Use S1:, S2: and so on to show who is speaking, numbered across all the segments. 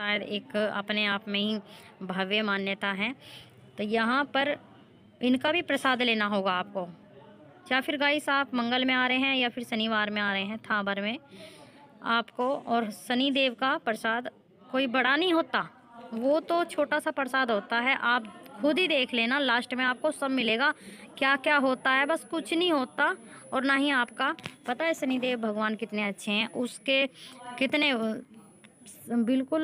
S1: शायद एक अपने आप में ही भव्य मान्यता है तो यहाँ पर इनका भी प्रसाद लेना होगा आपको या फिर गाइस आप मंगल में आ रहे हैं या फिर शनिवार में आ रहे हैं थाबर में आपको और शनि देव का प्रसाद कोई बड़ा नहीं होता वो तो छोटा सा प्रसाद होता है आप खुद ही देख लेना लास्ट में आपको सब मिलेगा क्या क्या होता है बस कुछ नहीं होता और ना ही आपका पता है शनिदेव भगवान कितने अच्छे हैं उसके कितने बिल्कुल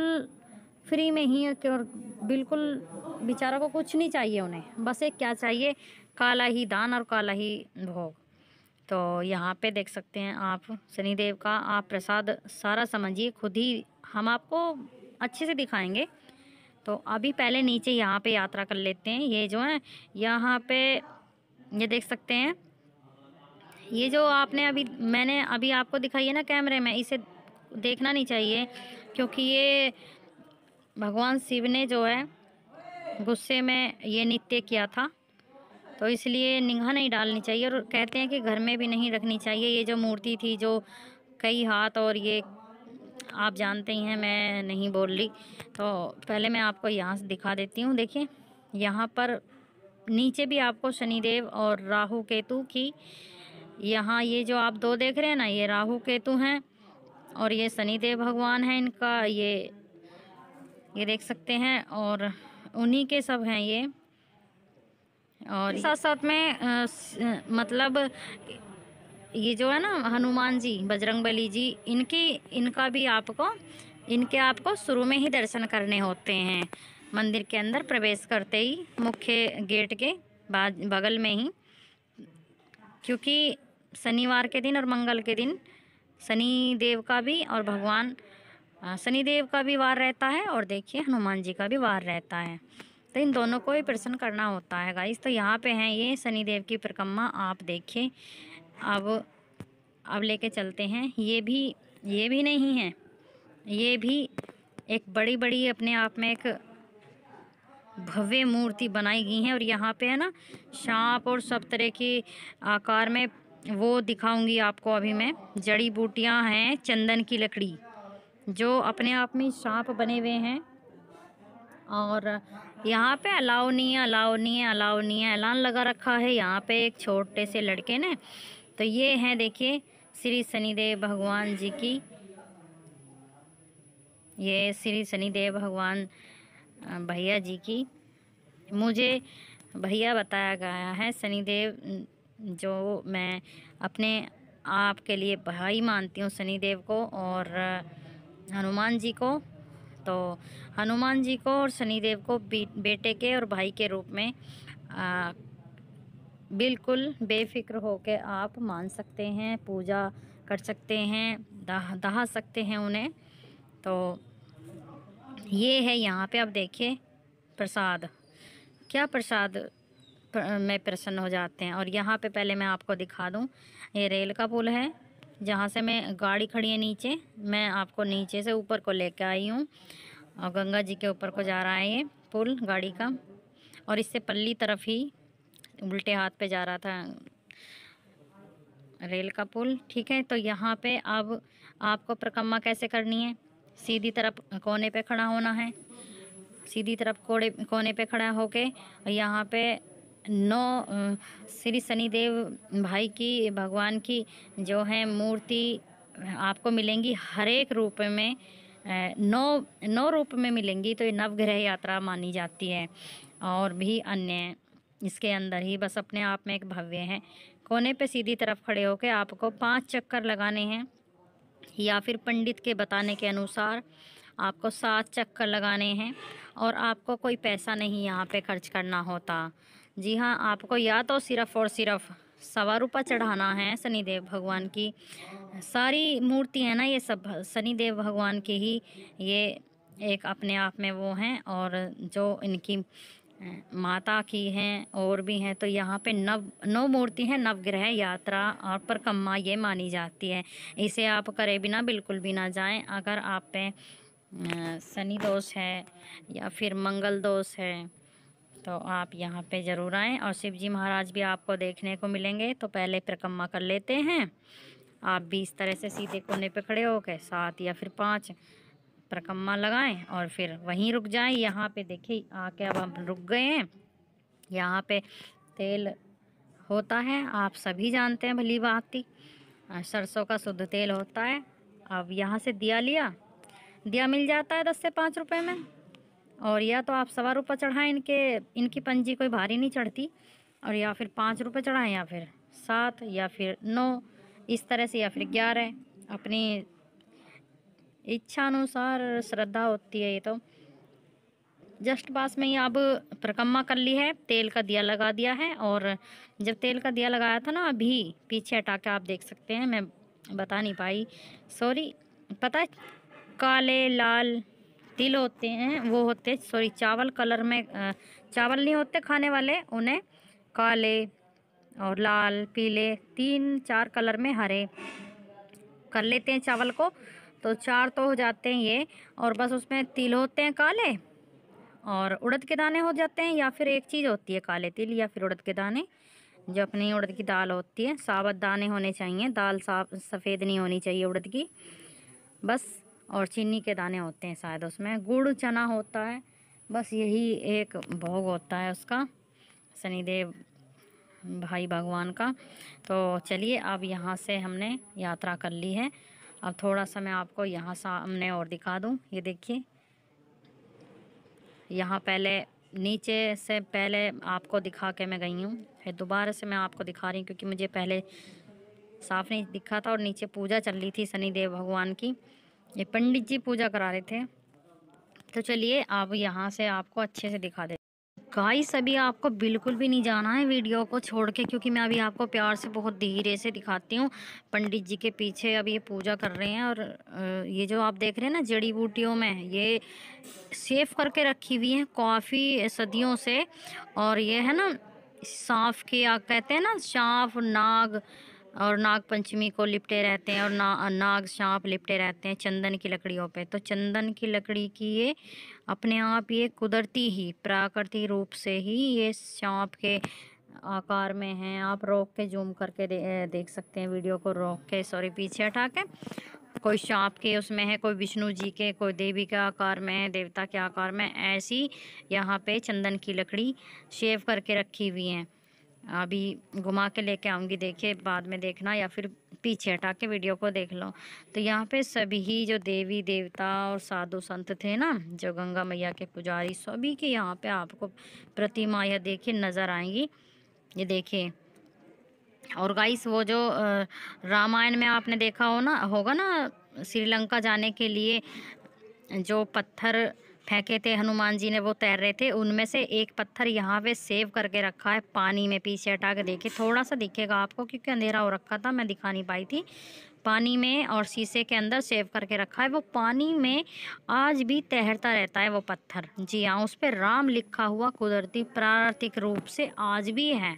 S1: फ्री में ही और बिल्कुल बेचारा को कुछ नहीं चाहिए उन्हें बस एक क्या चाहिए काला ही दान और काला ही भोग तो यहाँ पे देख सकते हैं आप शनिदेव का आप प्रसाद सारा समझिए खुद ही हम आपको अच्छे से दिखाएंगे तो अभी पहले नीचे यहाँ पे यात्रा कर लेते हैं ये जो है यहाँ पे ये देख सकते हैं ये जो आपने अभी मैंने अभी आपको दिखाई है ना कैमरे में इसे देखना नहीं चाहिए क्योंकि ये भगवान शिव ने जो है गुस्से में ये नृत्य किया था तो इसलिए निगाह नहीं डालनी चाहिए और कहते हैं कि घर में भी नहीं रखनी चाहिए ये जो मूर्ति थी जो कई हाथ और ये आप जानते ही हैं मैं नहीं बोल रही तो पहले मैं आपको यहाँ से दिखा देती हूँ देखिए यहाँ पर नीचे भी आपको शनिदेव और राहु केतु की यहाँ ये जो आप दो देख रहे हैं ना ये राहु केतु हैं और ये शनिदेव भगवान हैं इनका ये ये देख सकते हैं और उन्हीं के सब हैं ये और साथ साथ में आ, मतलब ये जो है ना हनुमान जी बजरंग बली जी इनकी इनका भी आपको इनके आपको शुरू में ही दर्शन करने होते हैं मंदिर के अंदर प्रवेश करते ही मुख्य गेट के बाद बगल में ही क्योंकि शनिवार के दिन और मंगल के दिन शनि देव का भी और भगवान शनि देव का भी वार रहता है और देखिए हनुमान जी का भी वार रहता है तो इन दोनों को ही प्रसन्न करना होता है गाइस तो यहाँ पे हैं ये देव की परिक्रमा आप देखिए अब अब लेके चलते हैं ये भी ये भी नहीं है ये भी एक बड़ी बड़ी अपने आप में एक भव्य मूर्ति बनाई गई हैं और यहाँ पे है ना सांप और सब तरह के आकार में वो दिखाऊंगी आपको अभी मैं जड़ी बूटियां हैं चंदन की लकड़ी जो अपने आप में सांप बने हुए हैं और यहाँ पे अलाव नहीं है अलाव नहीं है अलाव नहीं है ऐलान लगा रखा है यहाँ पे एक छोटे से लड़के ने तो ये हैं देखिए श्री शनिदेव भगवान जी की ये श्री शनिदेव भगवान भैया जी की मुझे भैया बताया गया है शनिदेव जो मैं अपने आप के लिए भाई मानती हूँ शनिदेव को और हनुमान जी को तो हनुमान जी को और शनिदेव को बेटे के और भाई के रूप में आ, बिल्कुल बेफिक्र होकर आप मान सकते हैं पूजा कर सकते हैं दहा दहा सकते हैं उन्हें तो ये है यहाँ पे आप देखिए प्रसाद क्या प्रसाद में प्रसन्न हो जाते हैं और यहाँ पे पहले मैं आपको दिखा दूँ ये रेल का पुल है जहाँ से मैं गाड़ी खड़ी है नीचे मैं आपको नीचे से ऊपर को ले आई हूँ और गंगा जी के ऊपर को जा रहा है ये पुल गाड़ी का और इससे पल्ली तरफ ही उल्टे हाथ पे जा रहा था रेल का पुल ठीक है तो यहाँ पे अब आपको परिक्रमा कैसे करनी है सीधी तरफ कोने पे खड़ा होना है सीधी तरफ कोड़े कोने पे खड़ा होके यहाँ पे नौ श्री शनिदेव भाई की भगवान की जो है मूर्ति आपको मिलेंगी हर एक रूप में नौ नौ रूप में मिलेंगी तो ये नवग्रह यात्रा मानी जाती है और भी अन्य इसके अंदर ही बस अपने आप में एक भव्य है कोने पे सीधी तरफ खड़े होकर आपको पांच चक्कर लगाने हैं या फिर पंडित के बताने के अनुसार आपको सात चक्कर लगाने हैं और आपको कोई पैसा नहीं यहाँ पे खर्च करना होता जी हाँ आपको या तो सिर्फ और सिर्फ सवा रूपा चढ़ाना है शनिदेव भगवान की सारी मूर्ति है ना ये सब शनिदेव भगवान की ही ये एक अपने आप में वो हैं और जो इनकी माता की हैं और भी हैं तो यहाँ पे नव नौ मूर्ति है नवग्रह यात्रा और परकम्मा ये मानी जाती है इसे आप करें बिना बिल्कुल भी ना जाएं अगर आप पे शनि दोष है या फिर मंगल दोष है तो आप यहाँ पे ज़रूर आएँ और शिव जी महाराज भी आपको देखने को मिलेंगे तो पहले परिक्रमा कर लेते हैं आप भी इस तरह से सीधे कोने पे खड़े के सात या फिर पाँच परिक्रमा लगाएं और फिर वहीं रुक जाएं यहाँ पे देखिए आके अब हम रुक गए हैं यहाँ पे तेल होता है आप सभी जानते हैं भली बात सरसों का शुद्ध तेल होता है अब यहाँ से दिया लिया दिया मिल जाता है दस से पाँच रुपये में और या तो आप सवा रुपये चढ़ाएं इनके इनकी पंजी कोई भारी नहीं चढ़ती और या फिर पाँच रुपये चढ़ाएँ या फिर सात या फिर नौ इस तरह से या फिर ग्यारह अपनी इच्छा अनुसार श्रद्धा होती है ये तो जस्ट पास में ही अब परिक्रमा कर ली है तेल का दिया लगा दिया है और जब तेल का दिया लगाया था ना अभी पीछे हटा के आप देख सकते हैं मैं बता नहीं पाई सॉरी पता है काले लाल तिल होते हैं वो होते सॉरी चावल कलर में चावल नहीं होते खाने वाले उन्हें काले और लाल पीले तीन चार कलर में हरे कर लेते हैं चावल को तो चार तो हो जाते हैं ये और बस उसमें तिल होते हैं काले और उड़द के दाने हो जाते हैं या फिर एक चीज़ होती है काले तिल या फिर उड़द के दाने जो अपनी उड़द की दाल होती है साबत दाने होने चाहिए दाल साफ सफ़ेद नहीं होनी चाहिए उड़द की बस और चीनी के दाने होते हैं शायद उसमें गुड़ चना होता है बस यही एक भोग होता है उसका शनिदेव भाई भगवान का तो चलिए अब यहाँ से हमने यात्रा कर ली है अब थोड़ा सा मैं आपको यहाँ सामने और दिखा दूँ ये देखिए यहाँ पहले नीचे से पहले आपको दिखा के मैं गई हूँ फिर दोबारा से मैं आपको दिखा रही हूँ क्योंकि मुझे पहले साफ़ नहीं दिखा था और नीचे पूजा चल रही थी शनिदेव भगवान की ये पंडित जी पूजा करा रहे थे तो चलिए आप यहाँ से आपको अच्छे से दिखा दे गाइस अभी आपको बिल्कुल भी नहीं जाना है वीडियो को छोड़ के क्योंकि मैं अभी आपको प्यार से बहुत धीरे से दिखाती हूँ पंडित जी के पीछे अभी ये पूजा कर रहे हैं और ये जो आप देख रहे हैं ना जड़ी बूटियों में ये सेफ करके रखी हुई हैं काफ़ी सदियों से और ये है ना साफ किया कहते हैं ना साफ नाग और नाग पंचमी को लिपटे रहते हैं और ना नाग सांप लिपटे रहते हैं चंदन की लकड़ियों पे तो चंदन की लकड़ी की ये अपने आप ये कुदरती ही प्राकृतिक रूप से ही ये सांप के आकार में हैं आप रोक के जूम करके दे, देख सकते हैं वीडियो को रोक के सॉरी पीछे हटा के कोई सांप के उसमें है कोई विष्णु जी के कोई देवी के आकार में है देवता के आकार में ऐसी यहाँ पर चंदन की लकड़ी शेव करके रखी हुई हैं अभी घुमा के लेके आऊँगी देखिए बाद में देखना या फिर पीछे हटा के वीडियो को देख लो तो यहाँ पे सभी जो देवी देवता और साधु संत थे ना जो गंगा मैया के पुजारी सभी के यहाँ पे आपको प्रतिमा यह देखिए नज़र आएंगी ये देखिए और गाइस वो जो रामायण में आपने देखा हो ना होगा ना श्रीलंका जाने के लिए जो पत्थर फेंके थे हनुमान जी ने वो तैर रहे थे उनमें से एक पत्थर यहाँ पे सेव करके रखा है पानी में पीछे हटा के देखे थोड़ा सा दिखेगा आपको क्योंकि अंधेरा हो रखा था मैं दिखा नहीं पाई थी पानी में और शीशे के अंदर सेव करके रखा है वो पानी में आज भी तैरता रहता है वो पत्थर जी हाँ उस पर राम लिखा हुआ कुदरती प्रार्थिक रूप से आज भी है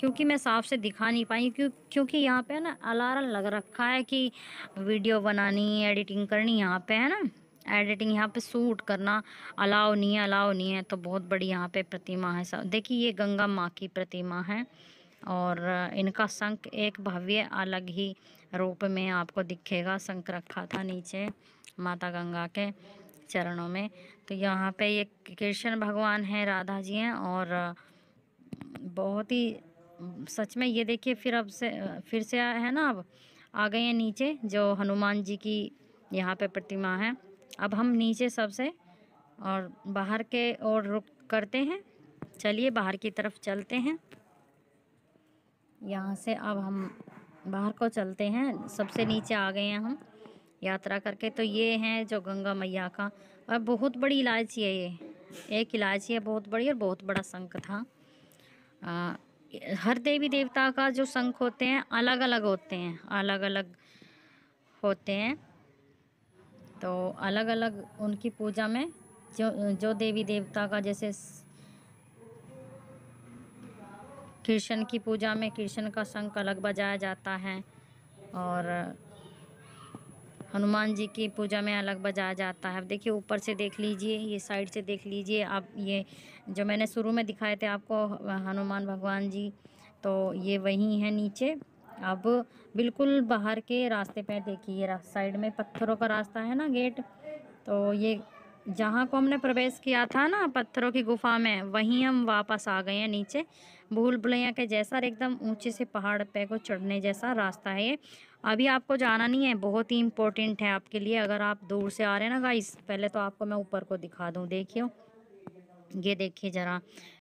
S1: क्योंकि मैं साफ से दिखा नहीं पाई क्यों क्योंकि यहाँ पे ना अलार्म लग रखा है कि वीडियो बनानी एडिटिंग करनी यहाँ पे है ना एडिटिंग यहाँ पे सूट करना अलाव नहीं है अलाव नहीं है तो बहुत बड़ी यहाँ पे प्रतिमा है सब देखिए ये गंगा माँ की प्रतिमा है और इनका संक एक भव्य अलग ही रूप में आपको दिखेगा संक रखा था नीचे माता गंगा के चरणों में तो यहाँ पे ये कृष्ण भगवान हैं राधा जी हैं और बहुत ही सच में ये देखिए फिर अब से फिर से है ना अब आ गए हैं नीचे जो हनुमान जी की यहाँ पे प्रतिमा है अब हम नीचे सबसे और बाहर के और रुक करते हैं चलिए बाहर की तरफ चलते हैं यहाँ से अब हम बाहर को चलते हैं सबसे नीचे आ गए हैं हम यात्रा करके तो ये हैं जो गंगा मैया का और बहुत बड़ी इलायची है ये एक इलायची है बहुत बड़ी और बहुत बड़ा शंख था आ, हर देवी देवता का जो शंख होते हैं अलग अलग होते हैं अलग अलग होते हैं तो अलग अलग उनकी पूजा में जो जो देवी देवता का जैसे कृष्ण की पूजा में कृष्ण का शंख अलग बजाया जाता है और हनुमान जी की पूजा में अलग बजाया जाता है देखिए ऊपर से देख लीजिए ये साइड से देख लीजिए आप ये जो मैंने शुरू में दिखाए थे आपको हनुमान भगवान जी तो ये वही हैं नीचे अब बिल्कुल बाहर के रास्ते पे देखिए साइड में पत्थरों का रास्ता है ना गेट तो ये जहाँ को हमने प्रवेश किया था ना पत्थरों की गुफा में वहीं हम वापस आ गए हैं नीचे भूल भुलैया के जैसा एकदम ऊंचे से पहाड़ पे को चढ़ने जैसा रास्ता है ये अभी आपको जाना नहीं है बहुत ही इम्पोर्टेंट है आपके लिए अगर आप दूर से आ रहे हैं ना गाइस पहले तो आपको मैं ऊपर को दिखा दूँ देखियो ये देखिए ज़रा